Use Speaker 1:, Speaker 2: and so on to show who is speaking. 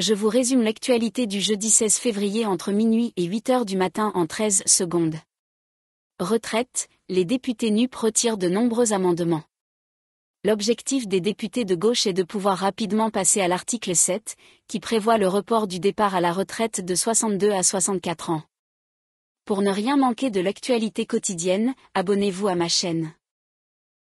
Speaker 1: je vous résume l'actualité du jeudi 16 février entre minuit et 8 heures du matin en 13 secondes. Retraite, les députés NUP retirent de nombreux amendements. L'objectif des députés de gauche est de pouvoir rapidement passer à l'article 7, qui prévoit le report du départ à la retraite de 62 à 64 ans. Pour ne rien manquer de l'actualité quotidienne, abonnez-vous à ma chaîne.